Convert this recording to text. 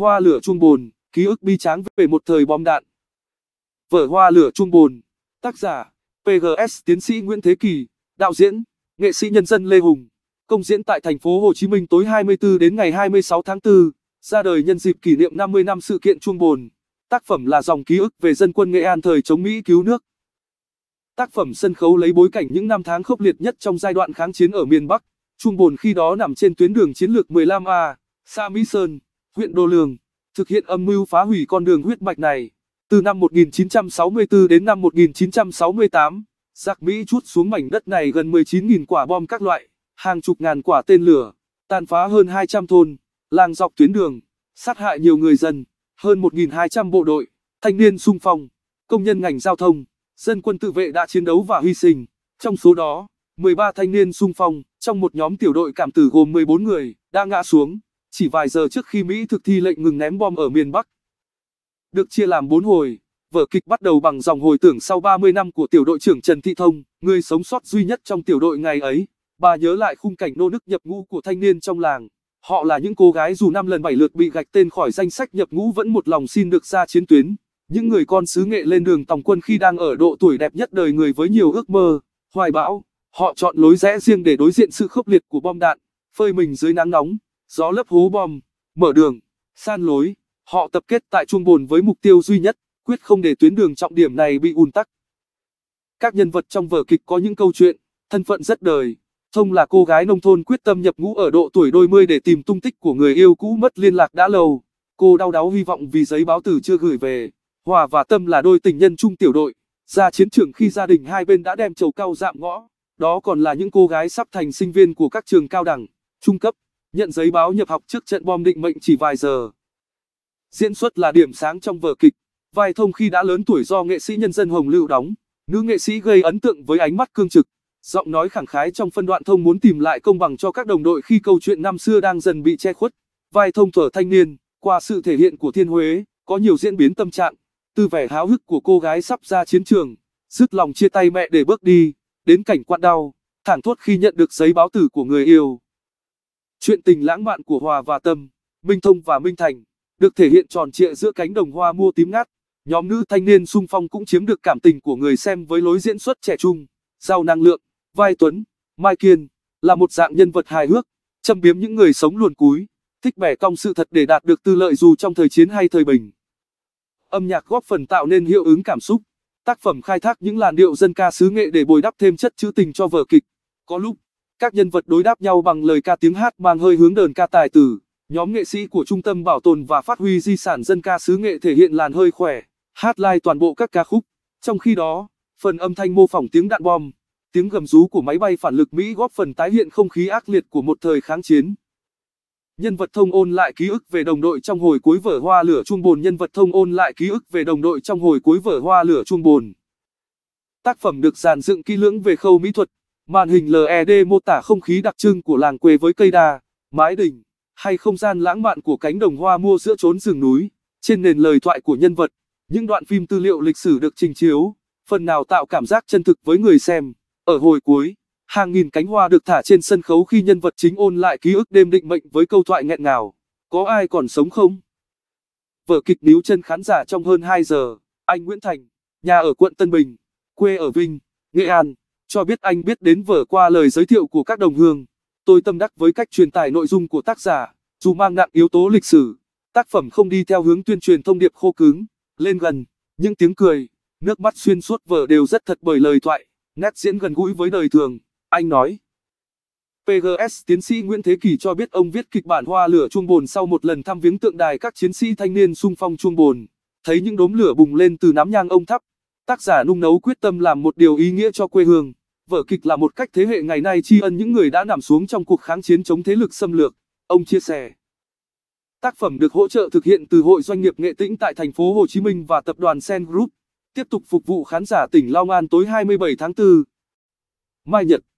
Hoa lửa trung bồn, ký ức bi tráng về một thời bom đạn. Vở Hoa lửa trung bồn, tác giả, PGS tiến sĩ Nguyễn Thế Kỳ, đạo diễn, nghệ sĩ nhân dân Lê Hùng, công diễn tại thành phố Hồ Chí Minh tối 24 đến ngày 26 tháng 4, ra đời nhân dịp kỷ niệm 50 năm sự kiện trung bồn. Tác phẩm là dòng ký ức về dân quân Nghệ An thời chống Mỹ cứu nước. Tác phẩm sân khấu lấy bối cảnh những năm tháng khốc liệt nhất trong giai đoạn kháng chiến ở miền Bắc, Trung Bồn khi đó nằm trên tuyến đường chiến lược 15A, xa Mỹ Sơn huyện Đô Lương, thực hiện âm mưu phá hủy con đường huyết mạch này. Từ năm 1964 đến năm 1968, giặc Mỹ chút xuống mảnh đất này gần 19.000 quả bom các loại, hàng chục ngàn quả tên lửa, tàn phá hơn 200 thôn, làng dọc tuyến đường, sát hại nhiều người dân, hơn 1.200 bộ đội, thanh niên sung phong, công nhân ngành giao thông, dân quân tự vệ đã chiến đấu và hy sinh. Trong số đó, 13 thanh niên sung phong, trong một nhóm tiểu đội cảm tử gồm 14 người, đã ngã xuống chỉ vài giờ trước khi Mỹ thực thi lệnh ngừng ném bom ở miền Bắc. Được chia làm 4 hồi, vở kịch bắt đầu bằng dòng hồi tưởng sau 30 năm của tiểu đội trưởng Trần Thị Thông, người sống sót duy nhất trong tiểu đội ngày ấy. Bà nhớ lại khung cảnh nô nức nhập ngũ của thanh niên trong làng. Họ là những cô gái dù năm lần bảy lượt bị gạch tên khỏi danh sách nhập ngũ vẫn một lòng xin được ra chiến tuyến. Những người con xứ nghệ lên đường tòng quân khi đang ở độ tuổi đẹp nhất đời người với nhiều ước mơ, hoài bão. Họ chọn lối rẽ riêng để đối diện sự khốc liệt của bom đạn, phơi mình dưới nắng nóng gió lấp hố bom, mở đường, san lối, họ tập kết tại trung bồn với mục tiêu duy nhất, quyết không để tuyến đường trọng điểm này bị ùn tắc. Các nhân vật trong vở kịch có những câu chuyện, thân phận rất đời. Thông là cô gái nông thôn quyết tâm nhập ngũ ở độ tuổi đôi mươi để tìm tung tích của người yêu cũ mất liên lạc đã lâu. Cô đau đáu hy vọng vì giấy báo tử chưa gửi về. Hòa và Tâm là đôi tình nhân chung tiểu đội, ra chiến trường khi gia đình hai bên đã đem trầu cao dạm ngõ. Đó còn là những cô gái sắp thành sinh viên của các trường cao đẳng, trung cấp nhận giấy báo nhập học trước trận bom định mệnh chỉ vài giờ. Diễn xuất là điểm sáng trong vở kịch, vai thông khi đã lớn tuổi do nghệ sĩ nhân dân Hồng Lưu đóng, nữ nghệ sĩ gây ấn tượng với ánh mắt cương trực, giọng nói khẳng khái trong phân đoạn thông muốn tìm lại công bằng cho các đồng đội khi câu chuyện năm xưa đang dần bị che khuất. Vai thông thở thanh niên, qua sự thể hiện của Thiên Huế, có nhiều diễn biến tâm trạng, từ vẻ háo hức của cô gái sắp ra chiến trường, dứt lòng chia tay mẹ để bước đi, đến cảnh quặn đau, thẳng thốt khi nhận được giấy báo tử của người yêu. Chuyện tình lãng mạn của Hòa và Tâm, Minh Thông và Minh Thành được thể hiện tròn trịa giữa cánh đồng hoa mua tím ngát. Nhóm nữ thanh niên sung phong cũng chiếm được cảm tình của người xem với lối diễn xuất trẻ trung, giàu năng lượng. Vai Tuấn, Mai Kiên là một dạng nhân vật hài hước, châm biếm những người sống luồn cúi, thích bẻ cong sự thật để đạt được tư lợi dù trong thời chiến hay thời bình. Âm nhạc góp phần tạo nên hiệu ứng cảm xúc, tác phẩm khai thác những làn điệu dân ca xứ nghệ để bồi đắp thêm chất trữ tình cho vở kịch. Có lúc các nhân vật đối đáp nhau bằng lời ca tiếng hát mang hơi hướng đờn ca tài tử. Nhóm nghệ sĩ của Trung tâm Bảo tồn và Phát huy Di sản dân ca xứ nghệ thể hiện làn hơi khỏe, hát live toàn bộ các ca khúc. Trong khi đó, phần âm thanh mô phỏng tiếng đạn bom, tiếng gầm rú của máy bay phản lực Mỹ góp phần tái hiện không khí ác liệt của một thời kháng chiến. Nhân vật thông ôn lại ký ức về đồng đội trong hồi cuối vở hoa lửa trung bồn Nhân vật thông ôn lại ký ức về đồng đội trong hồi cuối vở hoa lửa trung bồn Tác phẩm được dàn dựng kỹ lưỡng về khâu mỹ thuật, Màn hình LED mô tả không khí đặc trưng của làng quê với cây đa, mái đình, hay không gian lãng mạn của cánh đồng hoa mua giữa chốn rừng núi. Trên nền lời thoại của nhân vật, những đoạn phim tư liệu lịch sử được trình chiếu, phần nào tạo cảm giác chân thực với người xem. Ở hồi cuối, hàng nghìn cánh hoa được thả trên sân khấu khi nhân vật chính ôn lại ký ức đêm định mệnh với câu thoại nghẹn ngào. Có ai còn sống không? Vở kịch níu chân khán giả trong hơn 2 giờ. Anh Nguyễn Thành, nhà ở quận Tân Bình, quê ở Vinh, Nghệ An cho biết anh biết đến vở qua lời giới thiệu của các đồng hương. Tôi tâm đắc với cách truyền tải nội dung của tác giả, dù mang nặng yếu tố lịch sử, tác phẩm không đi theo hướng tuyên truyền thông điệp khô cứng, lên gần, những tiếng cười, nước mắt xuyên suốt vở đều rất thật bởi lời thoại, nét diễn gần gũi với đời thường, anh nói. PGS tiến sĩ Nguyễn Thế Kỳ cho biết ông viết kịch bản Hoa lửa chuông bồn sau một lần thăm viếng tượng đài các chiến sĩ thanh niên sung phong chuông bồn, thấy những đốm lửa bùng lên từ nắm nhang ông thắp. Tác giả nung nấu quyết tâm làm một điều ý nghĩa cho quê hương. Vở kịch là một cách thế hệ ngày nay tri ân những người đã nằm xuống trong cuộc kháng chiến chống thế lực xâm lược, ông chia sẻ. Tác phẩm được hỗ trợ thực hiện từ Hội Doanh nghiệp Nghệ Tĩnh tại thành phố Hồ Chí Minh và tập đoàn Sen Group, tiếp tục phục vụ khán giả tỉnh Long An tối 27 tháng 4. Mai Nhật